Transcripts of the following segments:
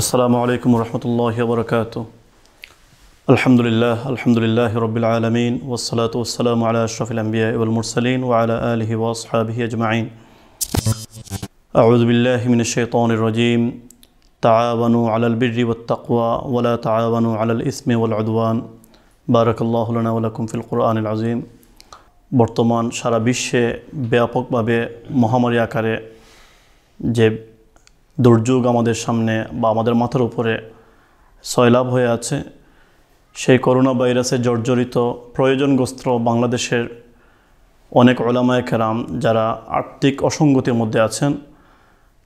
السلام عليكم ورحمة الله وبركاته الحمد لله الحمد لله رب العالمين والصلاة والسلام على أشرف الأنبياء والمرسلين وعلى آله وأصحابه أجمعين أعوذ بالله من الشيطان الرجيم تعاونوا على البر والتقوى ولا تعاونوا على الإثم والعدوان بارك الله لنا ولكم في القرآن العظيم برطمان সারা বিশ্বে بابي মহামারী ياكاري جيب দুর্যোগ আমাদের সামনে বা আমাদের মাথার উপরে সয়লাভ হয়ে আছে সেই করোনা ভাইরাসে জর্জরিত প্রয়োজনগ্রস্ত বাংলাদেশের অনেক ওলামায় কেরাম যারা আর্থিক অসঙ্গতির মধ্যে আছেন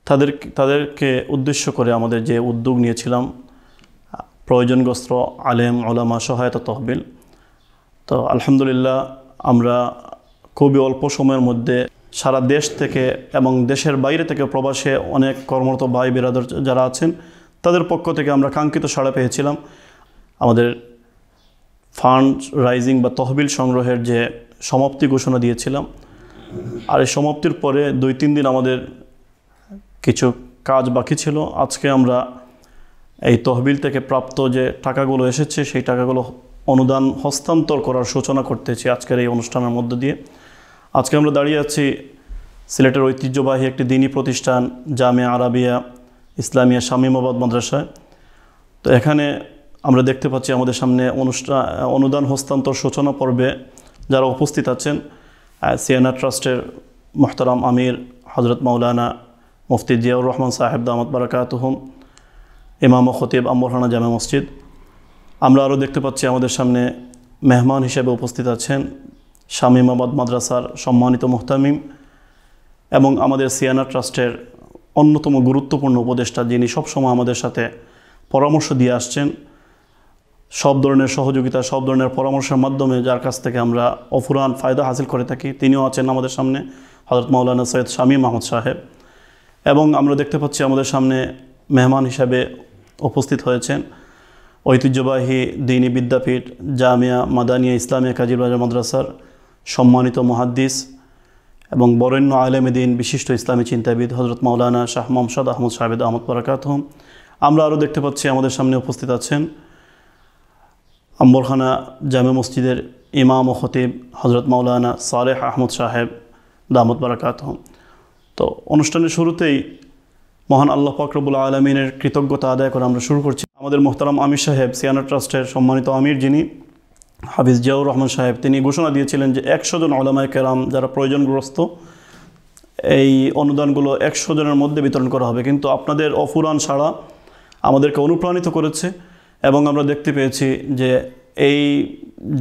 তাদের তাদেরকে উদ্দেশ্য করে আমাদের যে উদ্যোগ নিয়েছিলাম প্রয়োজনগ্রস্ত আলেম ওলামা সহায়তা তহবিল তো আলহামদুলিল্লাহ আমরা খুবই অল্প সময়ের মধ্যে সারা দেশ থেকে এবং দেশের বাইরে থেকে প্রবাসে অনেক কর্মরত ভাই বিরাদার যারা আছেন তাদের পক্ষ থেকে আমরা কাঙ্ক্ষিত সাড়া পেয়েছিলাম আমাদের ফান্ড রাইজিং বা তহবিল সংগ্রহের যে সমাপ্তি ঘোষণা দিয়েছিলাম আর এই সমাপ্তির পরে দুই তিন দিন আমাদের কিছু কাজ বাকি ছিল আজকে আমরা এই তহবিল থেকে প্রাপ্ত যে টাকাগুলো এসেছে সেই টাকাগুলো অনুদান হস্তান্তর করার সূচনা করতেছি আজকের এই অনুষ্ঠানের মধ্য দিয়ে আজকে আমরা দাঁড়িয়ে আছি সিলেটের ঐতিহ্যবাহী একটি দিনী প্রতিষ্ঠান জামে আরাবিয়া ইসলামিয়া শামিমাবাদ মাদ্রাসায় তো এখানে আমরা দেখতে পাচ্ছি আমাদের সামনে অনুষ্ঠান অনুদান হস্তান্তর সূচনা পর্বে যারা উপস্থিত আছেন সিয়ানা ট্রাস্টের মোহতারাম আমির হজরত মাওলানা মুফতি জিয়াউর রহমান সাহেব দামত বারাকাতহম ইমাম খতিব আম্বরহানা জামে মসজিদ আমরা আরও দেখতে পাচ্ছি আমাদের সামনে মেহমান হিসেবে উপস্থিত আছেন শামিমাবাদ মাদ্রাসার সম্মানিত মোহতামিম এবং আমাদের সিয়ানা ট্রাস্টের অন্যতম গুরুত্বপূর্ণ উপদেষ্টা যিনি সবসময় আমাদের সাথে পরামর্শ দিয়ে আসছেন সব ধরনের সহযোগিতা সব ধরনের পরামর্শের মাধ্যমে যার কাছ থেকে আমরা অফুরান ফায়দা হাসিল করে থাকি তিনিও আছেন আমাদের সামনে হজরত মাওলানা সৈয়দ শামীম মাহমুদ সাহেব এবং আমরা দেখতে পাচ্ছি আমাদের সামনে মেহমান হিসাবে উপস্থিত হয়েছেন ঐতিহ্যবাহী দিনী বিদ্যাপীঠ জামিয়া মাদানিয়া ইসলামিয়া কাজির মাদ্রাসার সম্মানিত মহাদ্দিস এবং বরেণ্য আলেমেদিন বিশিষ্ট ইসলামী চিন্তাবিদ হজরত মাওলানা শাহ মমসাদ আহমদ সাহেদ আহমদ বরাকাতহম আমরা আরও দেখতে পাচ্ছি আমাদের সামনে উপস্থিত আছেন আম্বরখানা জামে মসজিদের ইমাম ও খতিব হজরত মাওলানা সালেহ আহমদ সাহেব দামত বারাকাতহম তো অনুষ্ঠানের শুরুতেই মহান আল্লাহ ফকরবুল আলমিনের কৃতজ্ঞতা আদায় করে আমরা শুরু করছি আমাদের মোহতারাম আমির সাহেব সিয়ানা ট্রাস্টের সম্মানিত আমির যিনি হাফিজ জিয়াউর রহমান সাহেব তিনি ঘোষণা দিয়েছিলেন যে একশো জন আলামায় কেরাম যারা প্রয়োজনগ্রস্ত এই অনুদানগুলো একশো জনের মধ্যে বিতরণ করা হবে কিন্তু আপনাদের অফুরান ছাড়া আমাদেরকে অনুপ্রাণিত করেছে এবং আমরা দেখতে পেয়েছি যে এই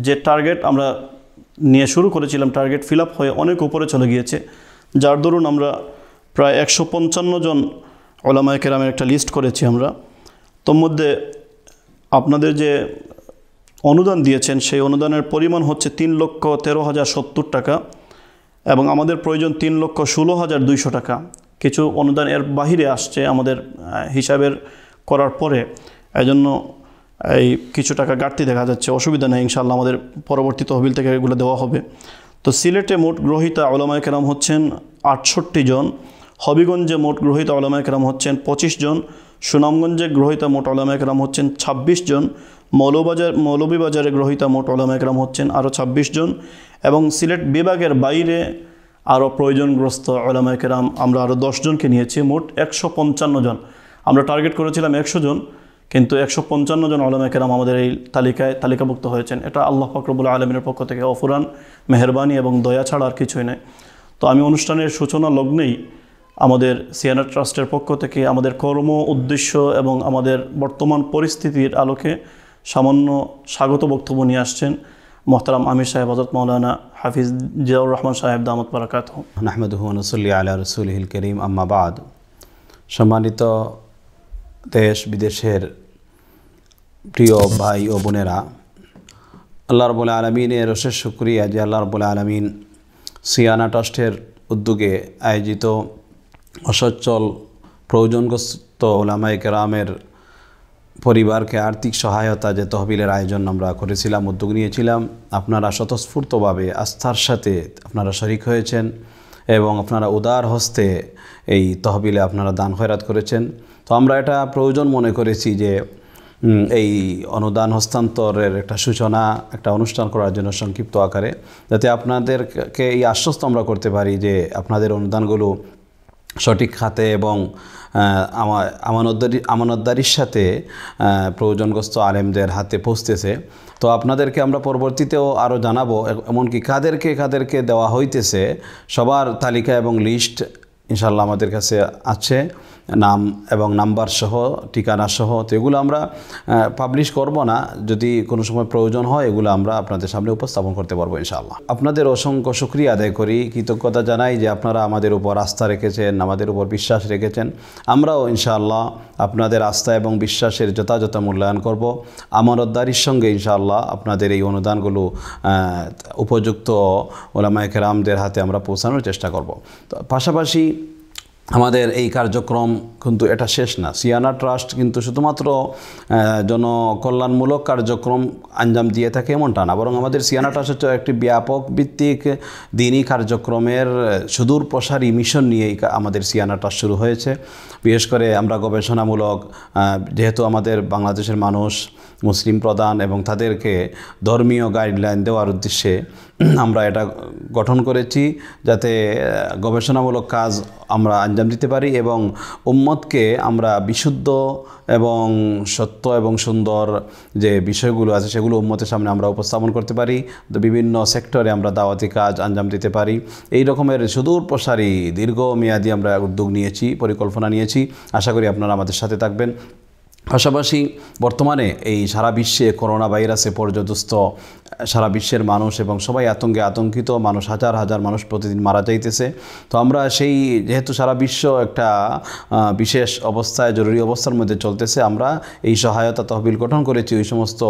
যে টার্গেট আমরা নিয়ে শুরু করেছিলাম টার্গেট ফিল হয়ে অনেক উপরে চলে গিয়েছে যার দরুন আমরা প্রায় একশো পঞ্চান্ন জন ওলামায় কেরামের একটা লিস্ট করেছি আমরা তোর মধ্যে আপনাদের যে অনুদান দিয়েছেন সেই অনুদানের পরিমাণ হচ্ছে তিন লক্ষ তেরো হাজার সত্তর টাকা এবং আমাদের প্রয়োজন তিন লক্ষ ষোলো হাজার দুইশো টাকা কিছু অনুদান এর বাহিরে আসছে আমাদের হিসাবের করার পরে এজন্য এই কিছু টাকা ঘাটতি দেখা যাচ্ছে অসুবিধা নেই ইনশাল্লাহ আমাদের পরবর্তী তহবিল থেকে এগুলো দেওয়া হবে তো সিলেটে মোট গ্রহিতা আলমায় কেরাম হচ্ছেন আটষট্টি জন হবিগঞ্জে মোট গ্রহিতা আলমায় কেরাম হচ্ছেন পঁচিশ জন সুনামগঞ্জে গ্রহিতা মোট আলামা একরাম হচ্ছেন ২৬ জন মৌলবাজার মৌলভীবাজারে গ্রহিতা মোট আলামা একরাম হচ্ছেন আরও ২৬ জন এবং সিলেট বিভাগের বাইরে আরও প্রয়োজনগ্রস্ত আলামা একরাম আমরা আরও জনকে নিয়েছি মোট একশো জন আমরা টার্গেট করেছিলাম একশো জন কিন্তু একশো পঞ্চান্ন জন আলম একরাম আমাদের এই তালিকায় তালিকাভুক্ত হয়েছেন এটা আল্লাহ ফকরবুল আলমের পক্ষ থেকে অফুরান মেহরবানি এবং দয়া ছাড়া আর কিছুই নেই তো আমি অনুষ্ঠানের সূচনা লগ্নেই আমাদের সিয়ানা ট্রাস্টের পক্ষ থেকে আমাদের কর্ম উদ্দেশ্য এবং আমাদের বর্তমান পরিস্থিতির আলোকে সামান্য স্বাগত বক্তব্য নিয়ে আসছেন মোহতারাম আমির সাহেব আজাদ মৌলানা হাফিজ জিয়াউর রহমান সাহেব দামত বারাকাত আহমদুহনসল্লি রসুল রসুলহিল করিম আম্মাবাদ সম্মানিত দেশ বিদেশের প্রিয় ভাই ও বোনেরা আল্লাহ রবুল আলমিনের অশেষ শুক্রিয়া যে আল্লাহ রবুল আলমিন সিয়ানা ট্রাস্টের উদ্যোগে আয়োজিত অসচ্ছল প্রয়োজনগ্রস্ত ওলামায় কেরামের পরিবারকে আর্থিক সহায়তা যে তহবিলের আয়োজন আমরা করেছিলাম উদ্যোগ নিয়েছিলাম আপনারা স্বতঃস্ফূর্তভাবে আস্থার সাথে আপনারা শরিক হয়েছেন এবং আপনারা উদার হস্তে এই তহবিলে আপনারা দান খয়রাত করেছেন তো আমরা এটা প্রয়োজন মনে করেছি যে এই অনুদান হস্তান্তরের একটা সূচনা একটা অনুষ্ঠান করার জন্য সংক্ষিপ্ত আকারে যাতে আপনাদেরকে এই আশ্বস্ত আমরা করতে পারি যে আপনাদের অনুদানগুলো সঠিক খাতে এবং আমানতদারি আমানতদারির সাথে প্রয়োজনগ্রস্ত আলেমদের হাতে পৌঁছতেছে তো আপনাদেরকে আমরা পরবর্তীতেও আরও জানাবো এমনকি কাদেরকে কাদেরকে দেওয়া হইতেছে সবার তালিকা এবং লিস্ট ইনশাল্লাহ আমাদের কাছে আছে নাম এবং নাম্বার সহ ঠিকানা সহ তো এগুলো আমরা পাবলিশ করব না যদি কোনো সময় প্রয়োজন হয় এগুলো আমরা আপনাদের সামনে উপস্থাপন করতে পারবো ইনশাআল্লাহ আপনাদের অসংখ্য সুক্রিয়া আদায় করি কৃতজ্ঞতা জানাই যে আপনারা আমাদের উপর আস্থা রেখেছেন আমাদের উপর বিশ্বাস রেখেছেন আমরাও ইনশাআল্লাহ আপনাদের আস্থা এবং বিশ্বাসের যথাযথ মূল্যায়ন করব আমানতদারির সঙ্গে ইনশাআল্লাহ আপনাদের এই অনুদানগুলো উপযুক্ত ওলামায়কেরামদের হাতে আমরা পৌঁছানোর চেষ্টা করব তো পাশাপাশি আমাদের এই কার্যক্রম কিন্তু এটা শেষ না সিয়ানা ট্রাস্ট কিন্তু শুধুমাত্র জনকল্যাণমূলক কার্যক্রম আঞ্জাম দিয়ে থাকে এমনটা না বরং আমাদের সিয়ানা ট্রাস্ট হচ্ছে একটি ব্যাপক ভিত্তিক দিনই কার্যক্রমের সুদূর প্রসারী মিশন নিয়ে আমাদের সিয়ানা ট্রাস্ট শুরু হয়েছে বিশেষ করে আমরা গবেষণামূলক যেহেতু আমাদের বাংলাদেশের মানুষ মুসলিম প্রধান এবং তাদেরকে ধর্মীয় গাইডলাইন দেওয়ার উদ্দেশ্যে আমরা এটা গঠন করেছি যাতে গবেষণামূলক কাজ আমরা আঞ্জাম দিতে পারি এবং উম্মতকে আমরা বিশুদ্ধ এবং সত্য এবং সুন্দর যে বিষয়গুলো আছে সেগুলো উম্মতের সামনে আমরা উপস্থাপন করতে পারি বিভিন্ন সেক্টরে আমরা দাওয়াতি কাজ আঞ্জাম দিতে পারি এই রকমের সুদূর প্রসারী দীর্ঘমেয়াদী আমরা উদ্যোগ নিয়েছি পরিকল্পনা নিয়েছি আশা করি আপনারা আমাদের সাথে থাকবেন পাশাপাশি বর্তমানে এই সারা বিশ্বে করোনা ভাইরাসে পর্যদস্ত সারা বিশ্বের মানুষ এবং সবাই আতঙ্কে আতঙ্কিত মানুষ হাজার হাজার মানুষ প্রতিদিন মারা যাইতেছে তো আমরা সেই যেহেতু সারা বিশ্ব একটা বিশেষ অবস্থায় জরুরি অবস্থার মধ্যে চলতেছে আমরা এই সহায়তা তহবিল গঠন করেছি ওই সমস্ত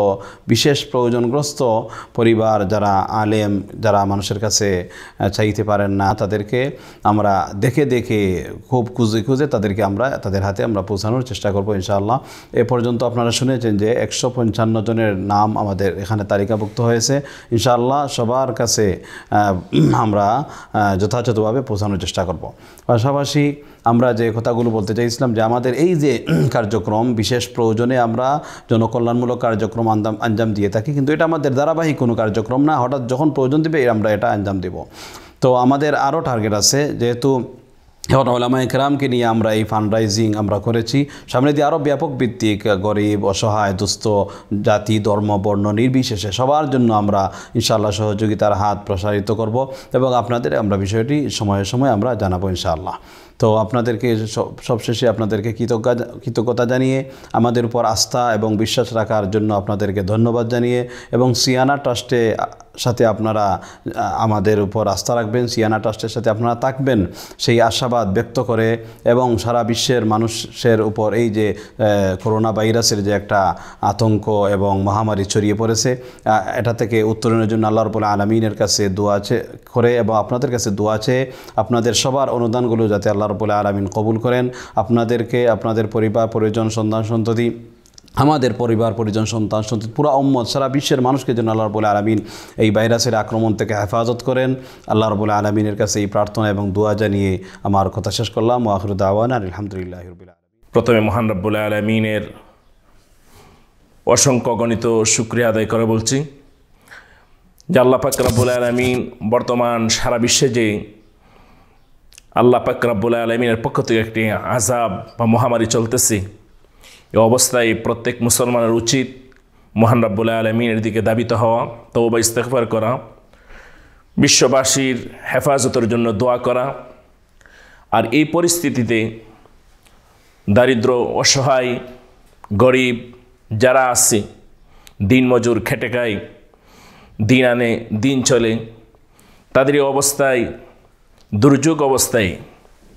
বিশেষ প্রয়োজনগ্রস্ত পরিবার যারা আলেম যারা মানুষের কাছে চাইতে পারেন না তাদেরকে আমরা দেখে দেখে খুব খুঁজে খুঁজে তাদেরকে আমরা তাদের হাতে আমরা পৌঁছানোর চেষ্টা করবো ইনশাআল্লাহ এ পর্যন্ত আপনারা শুনেছেন যে একশো পঞ্চান্ন জনের নাম আমাদের এখানে তালিকাভুক্ত হয়েছে ইনশাআল্লাহ সবার কাছে আমরা যথাযথভাবে পৌঁছানোর চেষ্টা করব পাশাপাশি আমরা যে কথাগুলো বলতে চাইছিলাম যে আমাদের এই যে কার্যক্রম বিশেষ প্রয়োজনে আমরা জনকল্যাণমূলক কার্যক্রম আন্দাম আঞ্জাম দিয়ে থাকি কিন্তু এটা আমাদের ধারাবাহিক কোনো কার্যক্রম না হঠাৎ যখন প্রয়োজন দেবে আমরা এটা আঞ্জাম দেব তো আমাদের আরও টার্গেট আছে যেহেতু এখন ওলামা কেরামকে নিয়ে আমরা এই ফান্ডরাইজিং আমরা করেছি সামনে দিয়ে আরও ব্যাপক ভিত্তিক গরিব অসহায় দুস্থ জাতি ধর্ম বর্ণ নির্বিশেষে সবার জন্য আমরা ইনশাআল্লাহ সহযোগিতার হাত প্রসারিত করব এবং আপনাদের আমরা বিষয়টি সময়ে সময়ে আমরা জানাবো ইনশাআল্লাহ তো আপনাদেরকে সবশেষে আপনাদেরকে কৃতজ্ঞা কৃতজ্ঞতা জানিয়ে আমাদের উপর আস্থা এবং বিশ্বাস রাখার জন্য আপনাদেরকে ধন্যবাদ জানিয়ে এবং সিয়ানা ট্রাস্টে সাথে আপনারা আমাদের উপর আস্থা রাখবেন সিয়ানা ট্রাস্টের সাথে আপনারা থাকবেন সেই আশাবাদ ব্যক্ত করে এবং সারা বিশ্বের মানুষের উপর এই যে করোনা ভাইরাসের যে একটা আতঙ্ক এবং মহামারী ছড়িয়ে পড়েছে এটা থেকে উত্তরণের জন্য আল্লাহর রবুল্লা আলমিনের কাছে দোয়া আছে করে এবং আপনাদের কাছে দোয়া আছে আপনাদের সবার অনুদানগুলো যাতে আল্লাহর রবুল্লা আলমিন কবুল করেন আপনাদেরকে আপনাদের পরিবার পরিজন সন্তান সন্ততি আমাদের পরিবার পরিজন সন্তান সন্তান পুরো অম্মদ সারা বিশ্বের মানুষকে যেন আল্লাহ রবুল আলমিন এই ভাইরাসের আক্রমণ থেকে হেফাজত করেন আল্লাহ রবুল আলমিনের কাছে এই প্রার্থনা এবং দোয়া জানিয়ে আমার কথা শেষ করলাম ওয়াহর দাওয়ান আলহামদুলিল্লাহ প্রথমে মহান রব্বুল আলমিনের অসংখ্য গণিত শুক্রিয়া আদায় করে বলছি যে আল্লাহ পাক রব্বুল আলমিন বর্তমান সারা বিশ্বে যে আল্লাহ পাক রব্বুল আলমিনের পক্ষ থেকে একটি আজাব বা মহামারী চলতেছে এ অবস্থায় প্রত্যেক মুসলমানের উচিত মহান রাব্বুল্লাহ আলমিনের দিকে দাবিত হওয়া বা ইস্তেকবার করা বিশ্ববাসীর হেফাজতের জন্য দোয়া করা আর এই পরিস্থিতিতে দারিদ্র অসহায় গরিব যারা আছে দিনমজুর খেটে খায় দিন আনে দিন চলে তাদের অবস্থায় দুর্যোগ অবস্থায়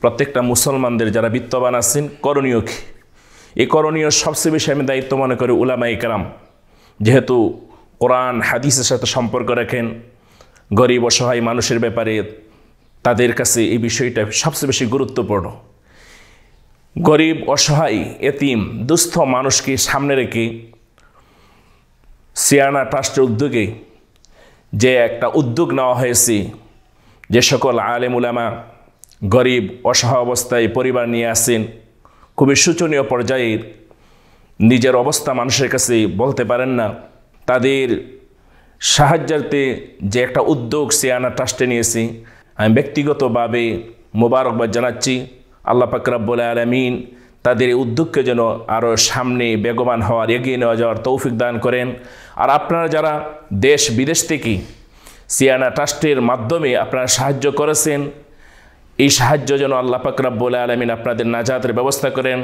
প্রত্যেকটা মুসলমানদের যারা বিত্তবান আছেন করণীয় কী এ করণীয় সবচেয়ে বেশি আমি দায়িত্ব মনে করি উলামা ইকরাম যেহেতু কোরআন হাদিসের সাথে সম্পর্ক রাখেন গরিব অসহায় মানুষের ব্যাপারে তাদের কাছে এই বিষয়টা সবচেয়ে বেশি গুরুত্বপূর্ণ গরিব অসহায় এতিম দুস্থ মানুষকে সামনে রেখে সিয়ানা ট্রাস্টের উদ্যোগে যে একটা উদ্যোগ নেওয়া হয়েছে যে সকল আলেম গরিব অসহায় অবস্থায় পরিবার নিয়ে আসেন খুবই শোচনীয় পর্যায়ের নিজের অবস্থা মানুষের কাছে বলতে পারেন না তাদের সাহায্যার্থে যে একটা উদ্যোগ সে আনা ট্রাস্টে নিয়েছে আমি ব্যক্তিগতভাবে মোবারকবাদ জানাচ্ছি আল্লাহ পাকরাবুল আলমিন তাদের এই উদ্যোগকে যেন আরও সামনে বেগবান হওয়ার এগিয়ে নেওয়া যাওয়ার তৌফিক দান করেন আর আপনারা যারা দেশ বিদেশ থেকে সিয়ানা ট্রাস্টের মাধ্যমে আপনারা সাহায্য করেছেন এই সাহায্য যেন আল্লাহ রাব্বুল আলমিন আপনাদের নাজাতের ব্যবস্থা করেন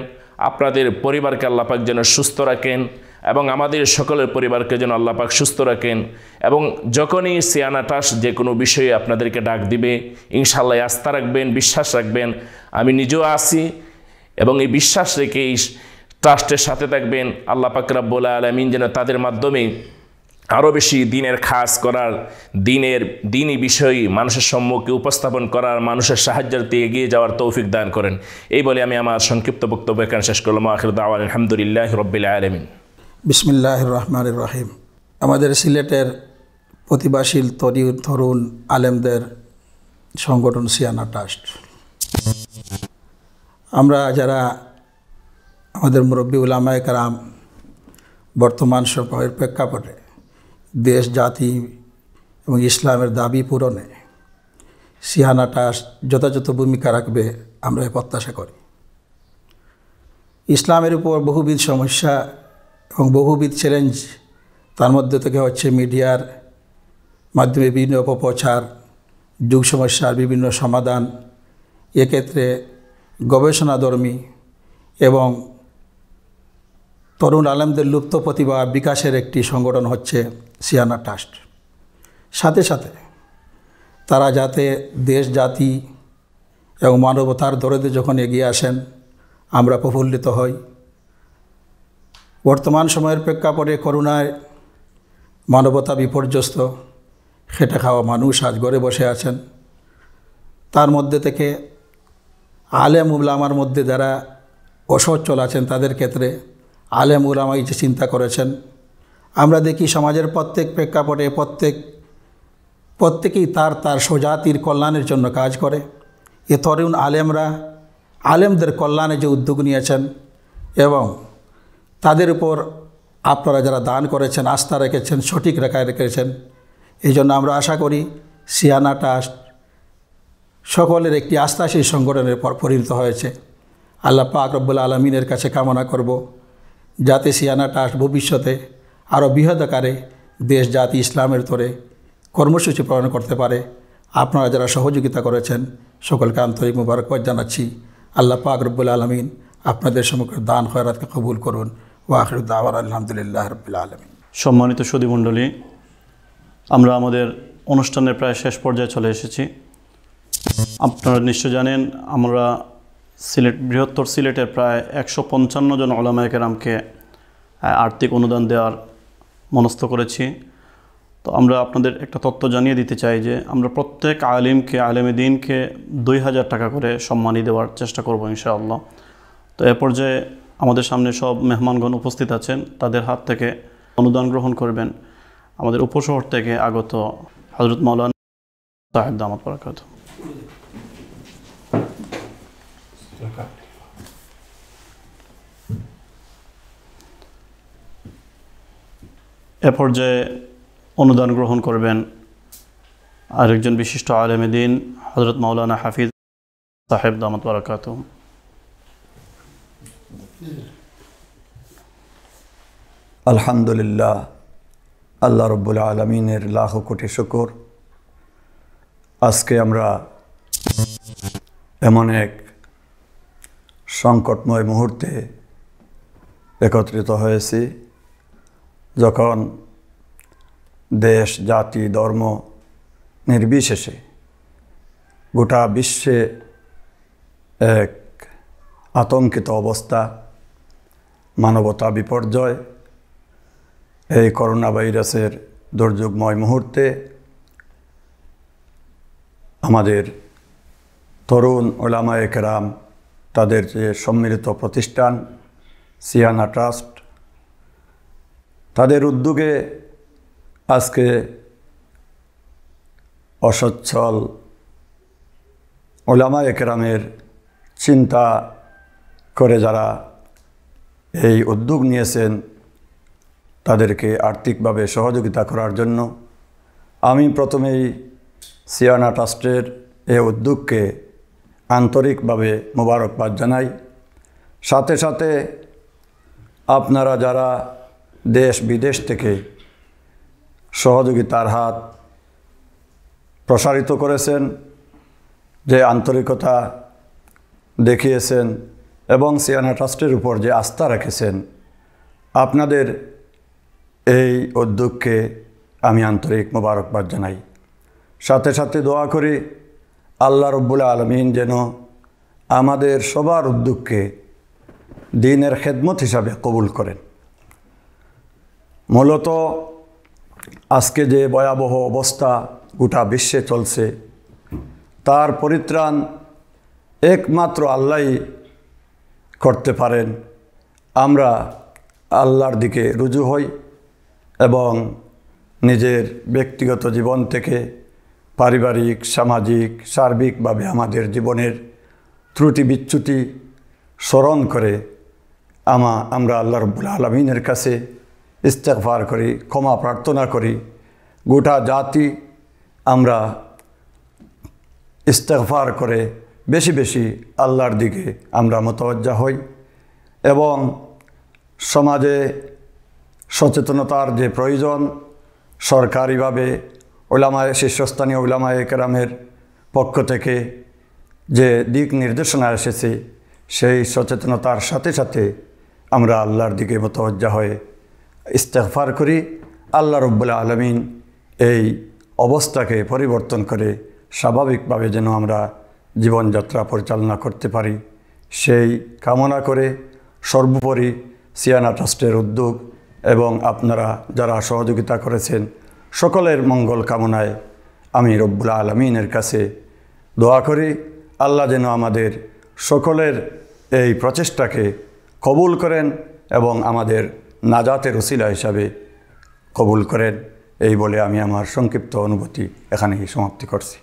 আপনাদের পরিবারকে আল্লাপাক যেন সুস্থ রাখেন এবং আমাদের সকলের পরিবারকে যেন আল্লাপাক সুস্থ রাখেন এবং যখনই সিয়ানাটাস যে কোনো বিষয়ে আপনাদেরকে ডাক দিবে ইনশাল্লাহ আস্থা রাখবেন বিশ্বাস রাখবেন আমি নিজেও আসি এবং এই বিশ্বাস রেখে এই ট্রাস্টের সাথে থাকবেন আল্লাহ রাব্বুল আলমিন যেন তাদের মাধ্যমে আরও বেশি দিনের খাস করার দিনের দিনই বিষয় মানুষের সম্মুখে উপস্থাপন করার মানুষের সাহায্যের দিয়ে এগিয়ে যাওয়ার তৌফিক দান করেন এই বলে আমি আমার সংক্ষিপ্ত বক্তব্য এখানে শেষ করলাম আখির দাওয়াল আলহামদুলিল্লাহ রব্বিল আলমিন বিসমিল্লাহ রহমান রাহিম আমাদের সিলেটের প্রতিভাশীল তরি তরুণ আলেমদের সংগঠন সিয়ানা ট্রাস্ট আমরা যারা আমাদের মুরব্বী উলামায় কারাম বর্তমান সময়ের প্রেক্ষাপটে দেশ জাতি এবং ইসলামের দাবি পূরণে সিয়ানাটা যথাযথ ভূমিকা রাখবে আমরা প্রত্যাশা করি ইসলামের উপর বহুবিধ সমস্যা এবং বহুবিধ চ্যালেঞ্জ তার মধ্যে থেকে হচ্ছে মিডিয়ার মাধ্যমে বিভিন্ন অপপ্রচার যুগ সমস্যার বিভিন্ন সমাধান এক্ষেত্রে গবেষণাধর্মী এবং তরুণ আলেমদের লুপ্ত প্রতিভা বিকাশের একটি সংগঠন হচ্ছে সিয়ানা ট্রাস্ট সাথে সাথে তারা যাতে দেশ জাতি এবং মানবতার দরদে যখন এগিয়ে আসেন আমরা প্রফুল্লিত হই বর্তমান সময়ের প্রেক্ষাপটে করুণায় মানবতা বিপর্যস্ত খেটে খাওয়া মানুষ আজ ঘরে বসে আছেন তার মধ্যে থেকে আলেম উবলামার মধ্যে যারা অসচ্ছল আছেন তাদের ক্ষেত্রে আলেম উলামা যে চিন্তা করেছেন আমরা দেখি সমাজের প্রত্যেক প্রেক্ষাপটে প্রত্যেক প্রত্যেকেই তার তার স্বজাতির কল্যাণের জন্য কাজ করে এ তরুণ আলেমরা আলেমদের কল্যাণে যে উদ্যোগ নিয়েছেন এবং তাদের উপর আপনারা যারা দান করেছেন আস্থা রেখেছেন সঠিক রেখায় রেখেছেন এই জন্য আমরা আশা করি সিয়ানা ট্রাস্ট সকলের একটি আস্থাশীল সংগঠনের পর পরিণত হয়েছে আল্লাহ পাক রব্বুল আলমিনের কাছে কামনা করব যাতে সিয়ানা ট্রাস্ট ভবিষ্যতে আরও বৃহৎ আকারে দেশ জাতি ইসলামের তরে কর্মসূচি প্রণয়ন করতে পারে আপনারা যারা সহযোগিতা করেছেন সকলকে আন্তরিক মুবারকবাদ জানাচ্ছি আল্লাহ পাক রব্বুল আলমিন আপনাদের সমগ্র দান খয়রাতকে কবুল করুন ওয়াহির আলহামদুলিল্লাহ রব্বুল আলমিন সম্মানিত সুদীমণ্ডলী আমরা আমাদের অনুষ্ঠানের প্রায় শেষ পর্যায়ে চলে এসেছি আপনারা নিশ্চয় জানেন আমরা সিলেট বৃহত্তর সিলেটের প্রায় একশো পঞ্চান্ন জন ওলামায়কেরামকে আর্থিক অনুদান দেওয়ার মনস্থ করেছি তো আমরা আপনাদের একটা তথ্য জানিয়ে দিতে চাই যে আমরা প্রত্যেক আলিমকে আলেমে দিনকে দুই হাজার টাকা করে সম্মানী দেওয়ার চেষ্টা করবো ইনশাআল্লাহ তো এ পর্যায়ে আমাদের সামনে সব মেহমানগণ উপস্থিত আছেন তাদের হাত থেকে অনুদান গ্রহণ করবেন আমাদের উপশহর থেকে আগত হজরত মৌলানা সাহেব দামত পরাকাত かって এ পর্যায়ে অনুদান গ্রহণ করবেন আরেকজন বিশিষ্ট আলেম দিন হজরত মাওলানা হাফিজ সাহেব দামত বারাকাত আলহামদুলিল্লাহ আল্লাহ রব্বুল আলমিনের লাখ কোটি শকর আজকে আমরা এমন এক সংকটময় মুহূর্তে একত্রিত হয়েছি যখন দেশ জাতি ধর্ম নির্বিশেষে গোটা বিশ্বে এক আতঙ্কিত অবস্থা মানবতা বিপর্যয় এই করোনা ভাইরাসের দুর্যোগময় মুহূর্তে আমাদের তরুণ ওলামায় রাম তাদের যে সম্মিলিত প্রতিষ্ঠান সিয়ানা ট্রাস্ট তাদের উদ্যোগে আজকে অসচ্ছল ওলামা একরামের চিন্তা করে যারা এই উদ্যোগ নিয়েছেন তাদেরকে আর্থিকভাবে সহযোগিতা করার জন্য আমি প্রথমেই সিয়ানা ট্রাস্টের এ উদ্যোগকে আন্তরিকভাবে মোবারকবাদ জানাই সাথে সাথে আপনারা যারা দেশ বিদেশ থেকে সহযোগিতার হাত প্রসারিত করেছেন যে আন্তরিকতা দেখিয়েছেন এবং সিয়ানা ট্রাস্টের উপর যে আস্থা রেখেছেন আপনাদের এই উদ্যোগকে আমি আন্তরিক মোবারকবাদ জানাই সাথে সাথে দোয়া করি আল্লাহ রব্বুল আলমিন যেন আমাদের সবার উদ্যোগকে দিনের খেদমত হিসাবে কবুল করেন মূলত আজকে যে ভয়াবহ অবস্থা গোটা বিশ্বে চলছে তার পরিত্রাণ একমাত্র আল্লাহ করতে পারেন আমরা আল্লাহর দিকে রুজু হই এবং নিজের ব্যক্তিগত জীবন থেকে পারিবারিক সামাজিক সার্বিকভাবে আমাদের জীবনের ত্রুটি বিচ্যুতি স্মরণ করে আমা আমরা আল্লাহ রব্বুল আলমিনের কাছে ইস্তেকফার করি ক্ষমা প্রার্থনা করি গোটা জাতি আমরা ইস্তেকফার করে বেশি বেশি আল্লাহর দিকে আমরা মতজ্জা হই এবং সমাজে সচেতনতার যে প্রয়োজন সরকারিভাবে ওলামায় শীর্ষস্থানীয় ওলামায় একরামের পক্ষ থেকে যে দিক নির্দেশনা এসেছে সেই সচেতনতার সাথে সাথে আমরা আল্লাহর দিকে মতজ্জা হয়ে ইস্তেফার করি আল্লাহ রব্বুল্লা আলমিন এই অবস্থাকে পরিবর্তন করে স্বাভাবিকভাবে যেন আমরা জীবনযাত্রা পরিচালনা করতে পারি সেই কামনা করে সর্বোপরি সিয়ানা ট্রাস্টের উদ্যোগ এবং আপনারা যারা সহযোগিতা করেছেন সকলের মঙ্গল কামনায় আমি রব্বুল আলমিনের কাছে দোয়া করি আল্লাহ যেন আমাদের সকলের এই প্রচেষ্টাকে কবুল করেন এবং আমাদের নাজাতের রসিলা হিসাবে কবুল করেন এই বলে আমি আমার সংক্ষিপ্ত অনুভূতি এখানেই সমাপ্তি করছি